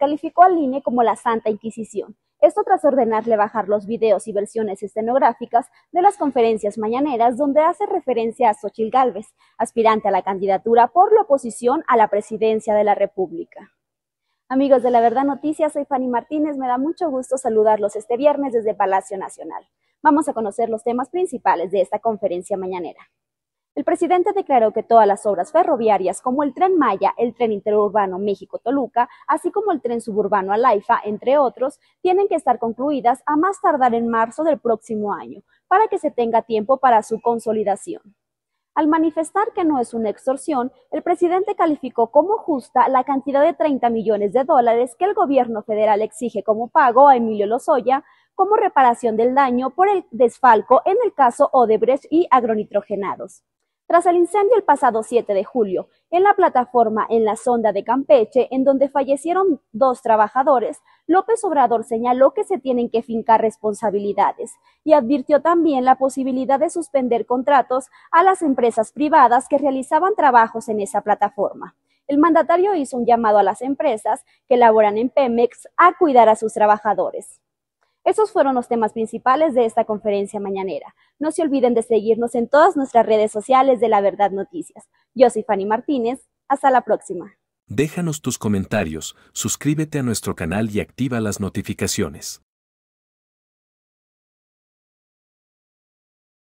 calificó al INE como la Santa Inquisición. Esto tras ordenarle bajar los videos y versiones escenográficas de las conferencias mañaneras donde hace referencia a Xochil Gálvez, aspirante a la candidatura por la oposición a la presidencia de la República. Amigos de La Verdad Noticias, soy Fanny Martínez, me da mucho gusto saludarlos este viernes desde Palacio Nacional. Vamos a conocer los temas principales de esta conferencia mañanera. El presidente declaró que todas las obras ferroviarias como el tren Maya, el tren interurbano México-Toluca, así como el tren suburbano Alaifa, entre otros, tienen que estar concluidas a más tardar en marzo del próximo año, para que se tenga tiempo para su consolidación. Al manifestar que no es una extorsión, el presidente calificó como justa la cantidad de 30 millones de dólares que el gobierno federal exige como pago a Emilio Lozoya como reparación del daño por el desfalco en el caso Odebrecht y agronitrogenados tras el incendio el pasado 7 de julio en la plataforma en la sonda de Campeche, en donde fallecieron dos trabajadores, López Obrador señaló que se tienen que fincar responsabilidades y advirtió también la posibilidad de suspender contratos a las empresas privadas que realizaban trabajos en esa plataforma. El mandatario hizo un llamado a las empresas que laboran en Pemex a cuidar a sus trabajadores. Esos fueron los temas principales de esta conferencia mañanera. No se olviden de seguirnos en todas nuestras redes sociales de La Verdad Noticias. Yo soy Fanny Martínez. Hasta la próxima. Déjanos tus comentarios, suscríbete a nuestro canal y activa las notificaciones.